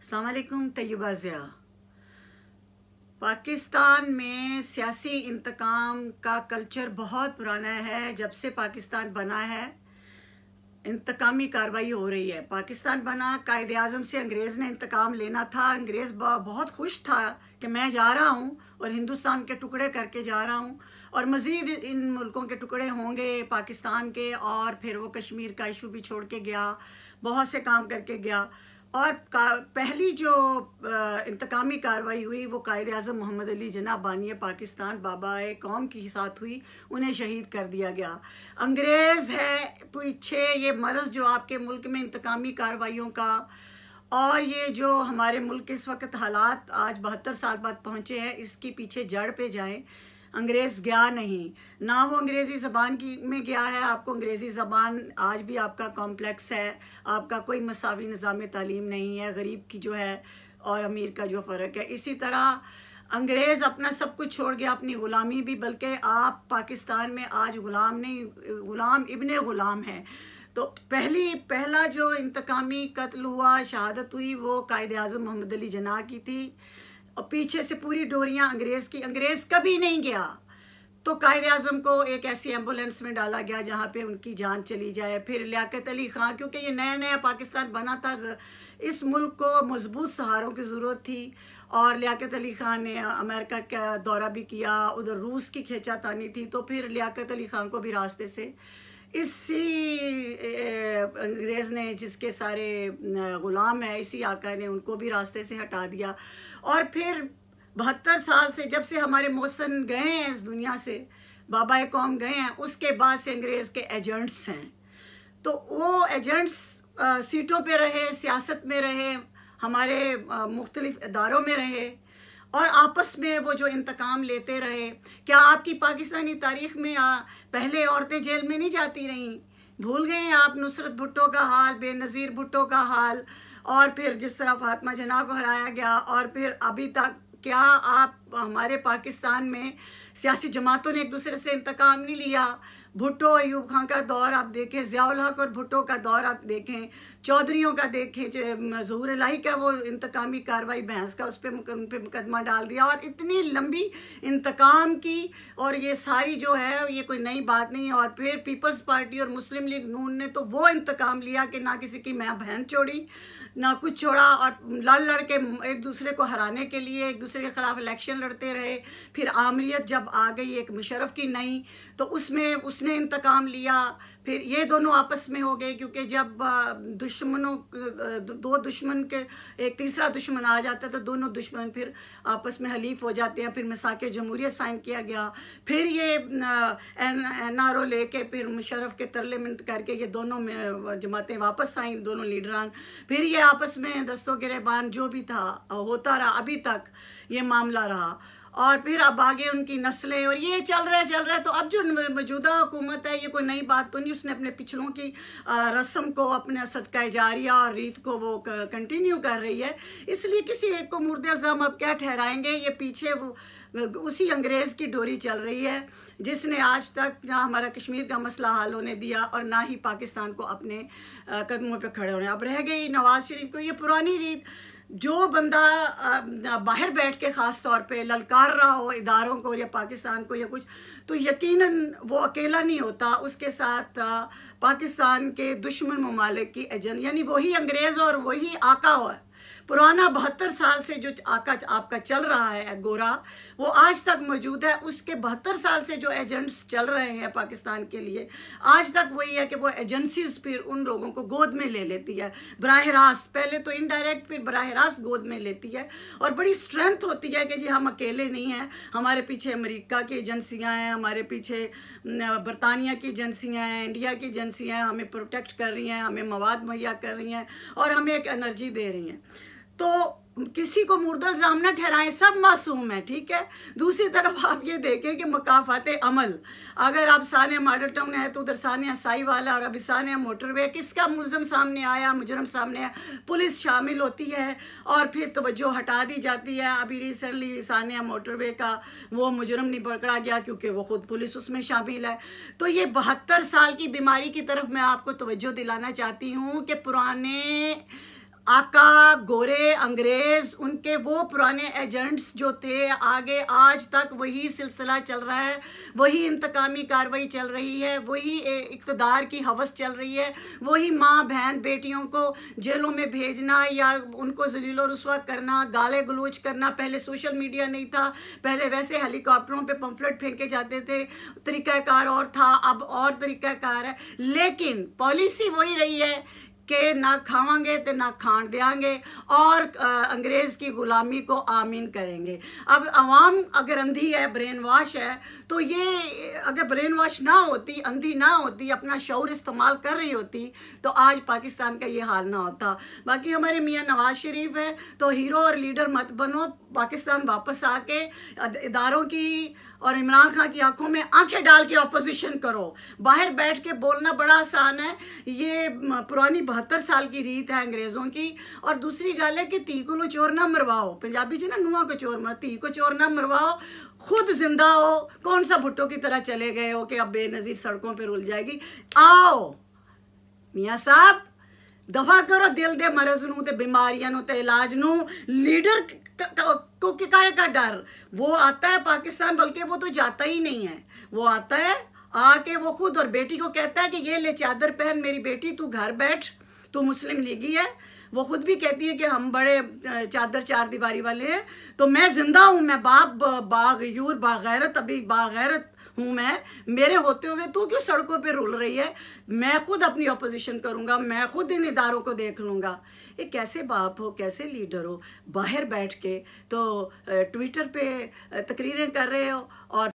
अलकुम तयबा ज़िया पाकिस्तान में सियासी इंतकाम का कल्चर बहुत पुराना है जब से पाकिस्तान बना है इंतकामी कार्रवाई हो रही है पाकिस्तान बना कायद अजम से अंग्रेज़ ने इंतकाम लेना था अंग्रेज़ बहुत खुश था कि मैं जा रहा हूँ और हिंदुस्तान के टुकड़े करके जा रहा हूँ और मज़ीद इन मुल्कों के टुकड़े होंगे पाकिस्तान के और फिर वो कश्मीर का इशू भी छोड़ के गया बहुत से काम करके गया और पहली जो इंतकामी कार्रवाई हुई वो कायद अजम मोहम्मद अली जना बानिय पाकिस्तान बाबा कौम के साथ हुई उन्हें शहीद कर दिया गया अंग्रेज़ है पीछे ये मर्ज़ जो आपके मुल्क में इंतकामी कार्रवाइयों का और ये जो हमारे मुल्क इस वक्त हालात आज बहत्तर साल बाद पहुँचे हैं इसके पीछे जड़ पे जाएं अंग्रेज़ गया नहीं ना वो अंग्रेज़ी ज़बान की में गया है आपको अंग्रेज़ी ज़बान आज भी आपका कॉम्प्लेक्स है आपका कोई मसावी निज़ाम तालीम नहीं है गरीब की जो है और अमीर का जो फ़र्क है इसी तरह अंग्रेज़ अपना सब कुछ छोड़ गया अपनी ग़ुलामी भी बल्कि आप पाकिस्तान में आज ग़ुलाम नहीं ग़ुलाम इबन ग़ुलाम है तो पहली पहला जो इंतकामी कत्ल हुआ शहादत हुई वो कायद अजम मोहम्मद अली जना की थी और पीछे से पूरी डोरियां अंग्रेज की अंग्रेज कभी नहीं गया तो कायद अजम को एक ऐसी एम्बुलेंस में डाला गया जहाँ पे उनकी जान चली जाए फिर लियाकत अली खां क्योंकि ये नया नया पाकिस्तान बना था इस मुल्क को मजबूत सहारों की ज़रूरत थी और लियाकत अली खान ने अमेरिका का दौरा भी किया उधर रूस की तानी थी तो फिर लियाकत अली खान को भी रास्ते से इसी अंग्रेज़ ने जिसके सारे ग़ुलाम हैं इसी आका ने उनको भी रास्ते से हटा दिया और फिर बहत्तर साल से जब से हमारे मौसन गए हैं इस दुनिया से बाबा कौम गए हैं उसके बाद से अंग्रेज़ के एजेंट्स हैं तो वो एजेंट्स सीटों पे रहे सियासत में रहे हमारे मुख्तलिफ इदारों में रहे और आपस में वो जो इंतकाम लेते रहे क्या आपकी पाकिस्तानी तारीख में आ, पहले औरतें जेल में नहीं जाती रहीं भूल गए आप नुसरत भुट्टो का हाल बेनज़ीर भुट्टो का हाल और फिर जिस तरह फातमा जना को हराया गया और फिर अभी तक क्या आप हमारे पाकिस्तान में सियासी जमातों ने एक दूसरे से इंतकाम नहीं लिया भुट्टो अयूब खां का दौर आप देखें ज़ियाउल हक और भुट्टो का दौर आप देखें चौधरीों का देखें मजहूर लाही का वो इंतकामी कार्रवाई बहस का उस पर उन पर मुकदमा डाल दिया और इतनी लंबी इंतकाम की और ये सारी जो है ये कोई नई बात नहीं है और फिर पीपल्स पार्टी और मुस्लिम लीग नून ने तो वो इंतकाम लिया कि ना किसी की मैं बहन छोड़ी ना कुछ छोड़ा और लड़ लड़ के एक दूसरे को हराने के लिए एक दूसरे के ख़िलाफ़ इलेक्शन लड़ते रहे फिर आमरीत जब आ गई एक मुशरफ की नई तो उसमें उसने इंतकाम लिया फिर ये दोनों आपस में हो गए क्योंकि जब दुश्मनों दो दुश्मन के एक तीसरा दुश्मन आ जाता है तो दोनों दुश्मन फिर आपस में हलीफ हो जाते हैं फिर मिसाक जमहूरियत साइन किया गया फिर ये एन आर ओ ले फिर मुशरफ के तरले मिनट करके ये दोनों में जमातें वापस आई दोनों लीडरान फिर ये आपस में दस्तों गिरबान जो भी था होता रहा अभी तक ये मामला रहा और फिर अब आगे उनकी नस्लें और ये चल रहा है चल रहा है तो अब जो मौजूदा हुकूमत है ये कोई नई बात तो नहीं उसने अपने पिछलों की रस्म को अपने सदका जारिया और रीत को वो कंटिन्यू कर रही है इसलिए किसी एक को मुर्द इल्ज़ाम अब क्या ठहराएंगे ये पीछे वो उसी अंग्रेज़ की डोरी चल रही है जिसने आज तक ना हमारा कश्मीर का मसला हल होने दिया और ना ही पाकिस्तान को अपने कदमों पर खड़े होने अब रह गई नवाज़ शरीफ को ये पुरानी रीत जो बंदा बाहर बैठ के ख़ास तौर पे ललकार रहा हो इदारों को या पाकिस्तान को या कुछ तो यकीनन वो अकेला नहीं होता उसके साथ पाकिस्तान के दुश्मन ममालिक की एजेंट यानी वही अंग्रेज़ और वही आका हुआ पुराना बहत्तर साल से जो आका आपका चल रहा है गोरा वो आज तक मौजूद है उसके बहत्तर साल से जो एजेंट्स चल रहे हैं पाकिस्तान के लिए आज तक वही है कि वो एजेंसीज फिर उन लोगों को गोद में ले लेती है बरह रास्त पहले तो इनडायरेक्ट फिर बरह रास्त गोद में लेती है और बड़ी स्ट्रेंथ होती है कि जी हम अकेले नहीं हैं हमारे पीछे अमरीका की एजेंसियाँ हैं हमारे पीछे बरतानिया की एजेंसियाँ हैं इंडिया की एजेंसियाँ हैं हमें प्रोटेक्ट कर रही हैं हमें मवाद मुहैया कर रही हैं और हमें एक एनर्जी दे रही हैं तो किसी को मुर्दल जामना ठहराए ठहराएं सब मासूम है ठीक है दूसरी तरफ आप ये देखें कि मकाफात अमल अगर आप सानिया मॉडल टाउन है तो उधर सानिया साई वाला और अभी सानिया मोटरवे किसका मुलजम सामने आया मुजरम सामने आया पुलिस शामिल होती है और फिर तोज्जो हटा दी जाती है अभी रिसेंटली सानिया मोटरवे का वो मुजरम नहीं पकड़ा गया क्योंकि वो खुद पुलिस उसमें शामिल है तो ये बहत्तर साल की बीमारी की तरफ मैं आपको तोज्जो दिलाना चाहती हूँ कि पुराने आका गोरे अंग्रेज उनके वो पुराने एजेंट्स जो थे आगे आज तक वही सिलसिला चल रहा है वही इंतकामी कार्रवाई चल रही है वही इकतदार की हवस चल रही है वही माँ बहन बेटियों को जेलों में भेजना या उनको जलीलो रसवा करना गाले गलोच करना पहले सोशल मीडिया नहीं था पहले वैसे हेलीकॉप्टरों पे पंपलेट फेंके जाते थे तरीक़ाकार और था अब और तरीक़ाकार है लेकिन पॉलिसी वही रही है कि ना खावे तो ना खान देंगे और अंग्रेज़ की ग़ुलामी को आमीन करेंगे अब आवाम अगर अंधी है ब्रेन वाश है तो ये अगर ब्रेन वाश ना होती अंधी ना होती अपना शौर इस्तेमाल कर रही होती तो आज पाकिस्तान का ये हाल ना होता बाकी हमारे मियाँ नवाज़ शरीफ है तो हीरो और लीडर मत बनो पाकिस्तान वापस आके इदारों की और इमरान खान की आंखों में आंखें डाल के अपोजिशन करो बाहर बैठ के बोलना बड़ा आसान है ये पुरानी बहत्तर साल की रीत है अंग्रेज़ों की और दूसरी गल है कि धी को चोर ना मरवाओ पंजाबी जी ना नुआ को चोर मर धी को चोर ना मरवाओ खुद जिंदा हो कौन सा भुट्टो की तरह चले गए हो कि अब बेनज़ीर सड़कों पर रुल जाएगी आओ मियाँ साहब दफा करो दिल के मरज़ न ਤੇ इलाज न लीडर को किकाय का डर वो आता है पाकिस्तान बल्कि वो तो जाता ही नहीं है वो आता है आके वो खुद और बेटी को कहता है कि ये ले चादर पहन मेरी बेटी तू घर बैठ तू मुस्लिम लीगी है वो खुद भी कहती है कि हम बड़े चादर चार दीवारी वाले हैं तो मैं जिंदा हूँ मैं बाप बागयूर बागैरत अभी बागैरत हूँ मैं मेरे होते हुए तू क्यों सड़कों पे रुल रही है मैं खुद अपनी अपोजिशन करूँगा मैं खुद इन इदारों को देख लूँगा ये कैसे बाप हो कैसे लीडर हो बाहर बैठ के तो ट्विटर पे तकरीरें कर रहे हो और